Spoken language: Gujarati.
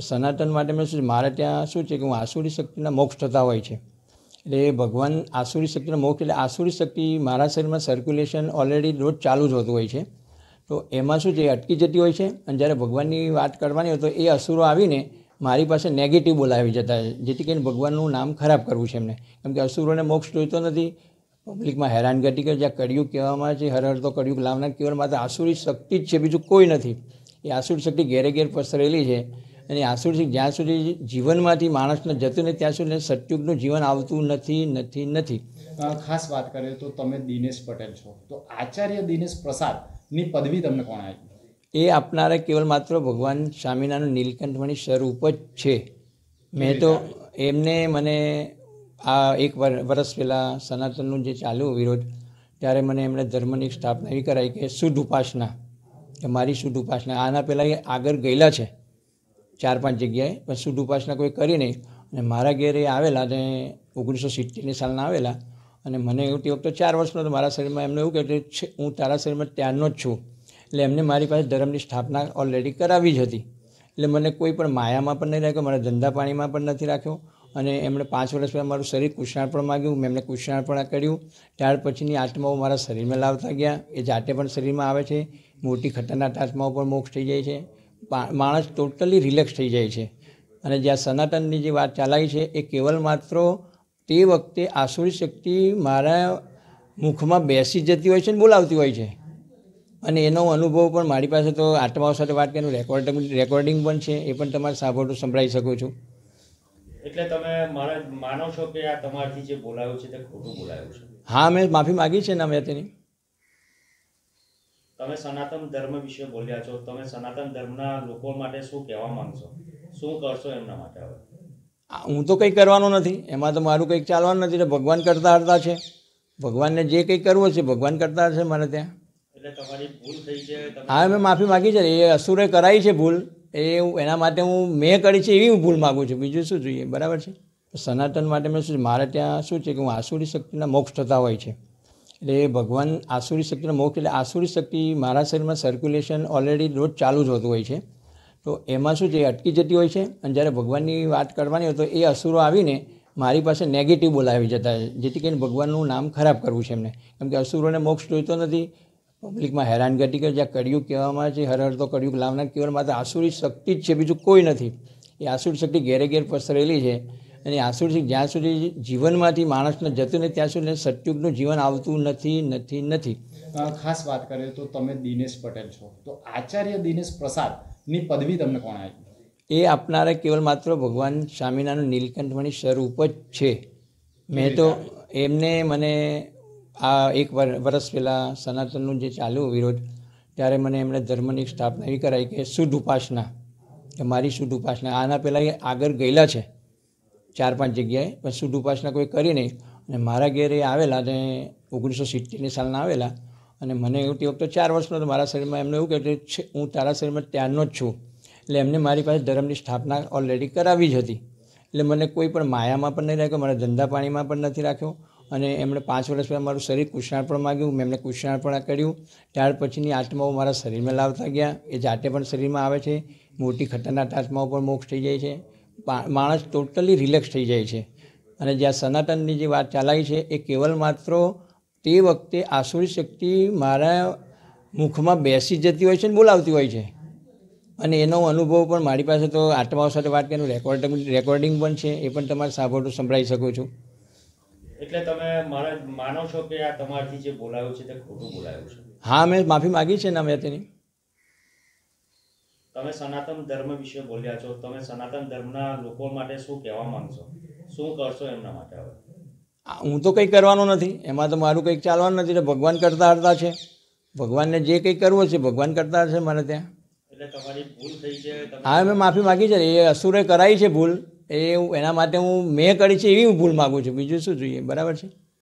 સનાતન માટે મેં શું મારે ત્યાં શું છે કે હું આસુરી શક્તિના મોક્ષ થતા હોય છે એટલે ભગવાન આસુરી શક્તિના મોક્ષ એટલે આસુરી શક્તિ મારા શરીરમાં સર્ક્યુલેશન ઓલરેડી રોજ ચાલુ જ હોતું હોય છે તો એમાં શું છે અટકી જતી હોય છે અને જ્યારે ભગવાનની વાત કરવાની હોય તો એ અસુરો આવીને મારી પાસે નેગેટિવ બોલાવી જતા જેથી કરીને ભગવાનનું નામ ખરાબ કરવું છે એમને કેમ કે અસુરોને મોક્ષ જોઈતો નથી પબ્લિકમાં હેરાનગતિ કે જ્યાં કડિયું કહેવામાં છે હરહર તો કડિયું લાવનાર કહેવામાં માત્ર આસુરી શક્તિ જ છે બીજું કોઈ નથી એ આસુરી શક્તિ ઘેરે ઘેર પસરેલી છે અને આસુરથી જ્યાં સુધી જીવનમાંથી માણસને જતું નથી ત્યાં સુધી સત્યુગનું જીવન આવતું નથી નથી નથી ખાસ વાત કરીએ તો તમે દિનેશ પટેલ છો તો આચાર્ય દિનેશ પ્રસાદની પદવી તમને કોણ આપી એ આપનારા કેવલ માત્ર ભગવાન સ્વામિનારાયણ નીલકંઠમણી સ્વરૂપ જ છે મેં તો એમને મને આ એક વર્ષ પહેલાં સનાતનનું જે ચાલુ વિરોધ ત્યારે મને એમણે ધર્મની સ્થાપના એવી કરાવી કે શુદ્ધ ઉપાસના કે મારી શુદ્ધ ઉપાસના આના પહેલાં આગળ ગયેલા છે ચાર પાંચ જગ્યાએ પણ શુદ્ધ ઉપાસના કોઈ કરી નહીં અને મારા ઘેરે આવેલા અને ઓગણીસો સિત્તેરની સાલના આવેલા અને મને એવું તે વખતે ચાર વર્ષનો તો મારા શરીરમાં એમને એવું કહ્યું કે હું તારા શરીરમાં ત્યારનો જ છું એટલે એમને મારી પાસે ધર્મની સ્થાપના ઓલરેડી કરાવી જ હતી એટલે મને કોઈ પણ માયામાં પણ નહીં રાખ્યો મારા ધંધા પાણીમાં પણ નથી રાખ્યો અને એમણે પાંચ વર્ષ પહેલાં મારું શરીર પણ માગ્યું મેં એમને પણ કર્યું ત્યાર પછીની આત્માઓ મારા શરીરમાં લાવતા ગયા એ જાતે પણ શરીરમાં આવે છે મોટી ખતરનાક આત્માઓ પણ મોક્ષ થઈ જાય છે માણસ ટોટલી રિલેક્સ થઈ જાય છે અને જ્યાં સનાતનની જે વાત ચલાવી છે એ કેવલ માત્ર તે વખતે આસુરી શક્તિ મારા મુખમાં બેસી જતી હોય છે ને બોલાવતી હોય છે અને એનો અનુભવ પણ મારી પાસે તો આત્માઓ સાથે વાત કરીને રેકોર્ડિંગ રેકોર્ડિંગ પણ છે એ પણ તમારે સાંભળતું સંભળાઈ શકું છું એટલે તમે માનો છો કે આ તમારથી જે બોલાવ્યું છે તે ખોટું બોલાવ્યું છે હા મેં માફી માગી છે ને અમે તેની તમે સનાતન ધર્મ વિશે બોલ્યા છો તમે સનાતન ધર્મના લોકો માટે શું કહેવા માંગશો શું કરશો એમના માટે હવે હું તો કંઈ કરવાનો નથી એમાં તો મારું કંઈક ચાલવાનું નથી ભગવાન કરતા હતા છે ભગવાનને જે કંઈ કરવું છે ભગવાન કરતા હશે મારે ત્યાં તમારી ભૂલ છે હા મેં માફી માગી છે એ અસુરે કરાવી છે ભૂલ એ એના માટે હું મેં કરી છે એવી હું ભૂલ માગું છું બીજું શું જોઈએ બરાબર છે સનાતન માટે મેં શું મારે ત્યાં શું છે કે હું આસુરી શક્તિના મોક્ષ થતા હોય છે એટલે ભગવાન આસુરી શક્તિનો મોક્ષ એટલે આસુરી શક્તિ મારા શરીરમાં સર્ક્યુલેશન ઓલરેડી રોજ ચાલુ જ હોતું હોય છે તો એમાં શું છે અટકી જતી હોય છે અને જ્યારે ભગવાનની વાત કરવાની હોય તો એ અસુરો આવીને મારી પાસે નેગેટિવ બોલાવી જતા છે જેથી કરીને ભગવાનનું નામ ખરાબ કરવું છે એમને કેમ કે અસુરોને મોક્ષ જોઈતો નથી પબ્લિકમાં હેરાનગતિ કે જ્યાં કડિયું કહેવામાં છે હર હર તો કડિયું લાવના કેવળ માત્ર આસુરી શક્તિ જ છે બીજું કોઈ નથી એ આસુરી શક્તિ ઘેરે ઘેર પસરેલી છે અને આસુરથી જ્યાં સુધી જીવનમાંથી માણસને જતું નથી ત્યાં સુધી સત્યુગનું જીવન આવતું નથી નથી નથી ખાસ વાત કરીએ તો તમે દિનેશ પટેલ છો તો આચાર્ય દિનેશ પ્રસાદની પદવી તમને કોણ આપી એ આપનારા કેવલ માત્ર ભગવાન સ્વામિનારાયણ નીલકંઠમણી સ્વરૂપ જ છે મેં તો એમને મને આ એક વર્ષ પહેલાં સનાતનનું જે ચાલુ વિરોધ ત્યારે મને એમણે ધર્મની સ્થાપના એવી કરાવી કે શુદ્ધ ઉપાસના કે મારી શુદ્ધ ઉપાસના આના પહેલાં એ આગળ ગયેલા છે ચાર પાંચ જગ્યાએ પણ શુદ્ધ ઉપાસના કોઈ કરી નહીં અને મારા ઘેરે આવેલા અને ઓગણીસો સિત્તેરની સાલના આવેલા અને મને એવું તે વખતે ચાર વર્ષનો હતો મારા શરીરમાં એમને એવું કહેતું છે હું તારા શરીરમાં ત્યારનો જ છું એટલે એમને મારી પાસે ધર્મની સ્થાપના ઓલરેડી કરાવી જ હતી એટલે મને કોઈ પણ માયામાં પણ નહીં રાખ્યો મારા ધંધા પાણીમાં પણ નથી રાખ્યો અને એમણે પાંચ વર્ષ પહેલાં મારું શરીર પણ માગ્યું મેં એમને પણ કર્યું ત્યાર પછીની આત્માઓ મારા શરીરમાં લાવતા ગયા એ જાતે પણ શરીરમાં આવે છે મોટી ખતરનાક આત્માઓ પણ મોક્ષ થઈ જાય છે માણસ ટોટલી રિલેક્સ થઈ જાય છે અને જ્યાં સનાતનની જે વાત ચાલાઈ છે એ કેવલ માત્ર તે વખતે આસુરી શક્તિ મારા મુખમાં બેસી જતી હોય છે અને બોલાવતી હોય છે અને એનો અનુભવ પણ મારી પાસે તો આત્માઓ સાથે વાત કરીને રેકોર્ડિંગ રેકોર્ડિંગ પણ છે એ પણ તમારે સાંભળો સંભળાઈ શકો છો એટલે તમે માનો છો કે આ તમારથી જે બોલાવ્યું છે તે ખોટું બોલાવ્યું છે હા મેં માફી માગી છે ને મેં તેની તમે સનાતન ધર્મ વિશે બોલ્યા છો તમે સનાતન ધર્મના લોકો માટે શું કહેવા માંગશો શું કરશો એમના માટે હવે હું તો કંઈ કરવાનો નથી એમાં તો મારું કંઈક ચાલવાનું નથી ભગવાન કરતા હરતા છે ભગવાનને જે કંઈ કરવું છે ભગવાન કરતા હશે મારે ત્યાં એટલે તમારી ભૂલ થઈ છે હા મેં માફી માગી છે એ અસુરે કરાવી છે ભૂલ એ એના માટે હું મેં કરી છે એવી હું ભૂલ માગું છું બીજું શું જોઈએ બરાબર છે